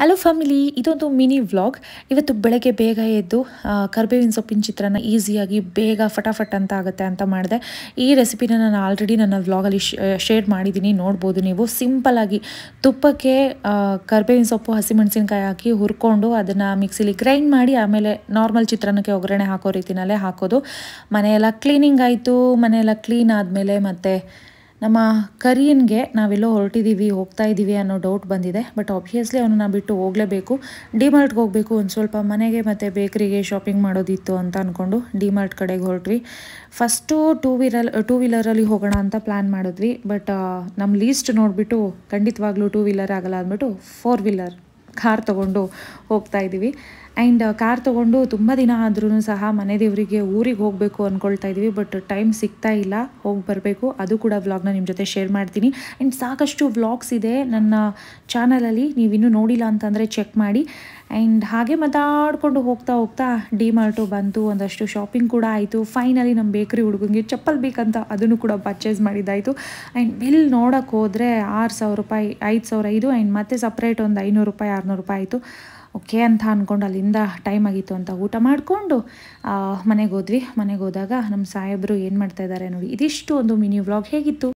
hello family ಇದೊಂದು mini vlog ಇವತ್ತು ಬೆಳಗ್ಗೆ ಬೇಗ ಎದ್ದು ಕರ್ಬೇವಿನ ಸೊಪ್ಪಿನ ಚಿತ್ರಾನ್ನ ಈಸಿಯಾಗಿ ಬೇಗ ಫಟಾಫಟ್ ಅಂತ ಆಗುತ್ತೆ ಅಂತ ಮಾಡಿದೆ ಈ ರೆಸಿಪಿನ ನಾನು ಆಲ್ರೆಡಿ ನನ್ನ ವ್ಲಾಗಲ್ಲಿ ಶೇರ್ ಮಾಡಿದ್ದೀನಿ ನೋಡ್ಬೋದು ನೀವು ಸಿಂಪಲಾಗಿ ತುಪ್ಪಕ್ಕೆ ಕರ್ಬೇವಿನ ಸೊಪ್ಪು ಹಸಿಮೆಣಸಿನ್ಕಾಯಿ ಹಾಕಿ ಹುರ್ಕೊಂಡು ಅದನ್ನು ಮಿಕ್ಸಿಲಿ ಗ್ರೈಂಡ್ ಮಾಡಿ ಆಮೇಲೆ ನಾರ್ಮಲ್ ಚಿತ್ರಾನ್ನಕ್ಕೆ ಒಗ್ಗರಣೆ ಹಾಕೋ ರೀತಿನಲ್ಲೇ ಹಾಕೋದು ಮನೆಯೆಲ್ಲ ಕ್ಲೀನಿಂಗ್ ಆಯಿತು ಮನೆಯೆಲ್ಲ ಕ್ಲೀನ್ ಆದಮೇಲೆ ಮತ್ತು ನಮ್ಮ ಕರಿಯನ್ಗೆ ನಾವೆಲ್ಲೋ ಹೊರಟಿದ್ದೀವಿ ಹೋಗ್ತಾ ಇದ್ದೀವಿ ಅನ್ನೋ ಡೌಟ್ ಬಂದಿದೆ ಬಟ್ ಆಬ್ವಿಯಸ್ಲಿ ನಾವು ಬಿಟ್ಟು ಹೋಗಲೇಬೇಕು ಮಾರ್ಟ್ಗೆ ಹೋಗಬೇಕು ಒಂದು ಸ್ವಲ್ಪ ಮನೆಗೆ ಮತ್ತು ಬೇಕ್ರಿಗೆ ಶಾಪಿಂಗ್ ಮಾಡೋದಿತ್ತು ಅಂತ ಅಂದ್ಕೊಂಡು ಡಿಮಾರ್ಟ್ ಕಡೆಗೆ ಹೊರಟ್ವಿ ಫಸ್ಟು ಟೂ ವೀಲರ್ ಟೂ ವೀಲರಲ್ಲಿ ಹೋಗೋಣ ಅಂತ ಪ್ಲ್ಯಾನ್ ಮಾಡಿದ್ವಿ ಬಟ್ ನಮ್ಮ ಲೀಸ್ಟ್ ನೋಡಿಬಿಟ್ಟು ಖಂಡಿತವಾಗ್ಲೂ ಟೂ ವೀಲರ್ ಆಗಲ್ಲ ಅಂದ್ಬಿಟ್ಟು ಫೋರ್ ವೀಲರ್ ಕಾರ್ ತೊಗೊಂಡು ಹೋಗ್ತಾ ಇದ್ದೀವಿ ಆ್ಯಂಡ್ ಕಾರ್ uh, ತೊಗೊಂಡು ತುಂಬ ದಿನ ಆದ್ರೂ ಸಹ ಮನೆ ದೇವರಿಗೆ ಊರಿಗೆ ಹೋಗಬೇಕು ಅಂದ್ಕೊಳ್ತಾ ಇದ್ದೀವಿ ಬಟ್ ಟೈಮ್ ಸಿಗ್ತಾ ಇಲ್ಲ ಹೋಗಿ ಬರಬೇಕು ಅದು ಕೂಡ ವ್ಲಾಗ್ನ ನಿಮ್ಮ ಜೊತೆ ಶೇರ್ ಮಾಡ್ತೀನಿ ಆ್ಯಂಡ್ ಸಾಕಷ್ಟು ವ್ಲಾಗ್ಸ್ ಇದೆ ನನ್ನ ಚಾನಲಲ್ಲಿ ನೀವಿನ್ನೂ ನೋಡಿಲ್ಲ ಅಂತಂದರೆ ಚೆಕ್ ಮಾಡಿ ಆ್ಯಂಡ್ ಹಾಗೆ ಮಾತಾಡ್ಕೊಂಡು ಹೋಗ್ತಾ ಹೋಗ್ತಾ ಡಿ ಮಾರ್ಟು ಬಂತು ಒಂದಷ್ಟು ಶಾಪಿಂಗ್ ಕೂಡ ಆಯಿತು ಫೈನಲಿ ನಮ್ಮ ಬೇಕ್ರಿ ಹುಡುಗನಿಗೆ ಚಪ್ಪಲ್ ಬೇಕಂತ ಅದನ್ನು ಕೂಡ ಪರ್ಚೇಸ್ ಮಾಡಿದ್ದಾಯಿತು ಆ್ಯಂಡ್ ಬಿಲ್ ನೋಡೋಕ್ಕೆ ಹೋದರೆ ಆರು ಸಾವಿರ ರೂಪಾಯಿ ಐದು ಸಾವಿರ ಐದು ಆ್ಯಂಡ್ ಮತ್ತೆ ಸಪ್ರೇಟ್ ಒಂದು ಐನೂರು ರೂಪಾಯಿ ಆರುನೂರು ರೂಪಾಯಿ ಆಯಿತು ಓಕೆ ಅಂತ ಅಂದ್ಕೊಂಡು ಅಲ್ಲಿಂದ ಟೈಮ್ ಆಗಿತ್ತು ಅಂತ ಊಟ ಮಾಡಿಕೊಂಡು ಮನೆಗೆ ಹೋದ್ವಿ ಮನೆಗೆ ಹೋದಾಗ ನಮ್ಮ ಸಾಯಬ್ರು ಏನು ಇದ್ದಾರೆ ನೋಡಿ ಇದಿಷ್ಟು ಒಂದು ಮಿನಿ ವ್ಲಾಗ್ ಹೇಗಿತ್ತು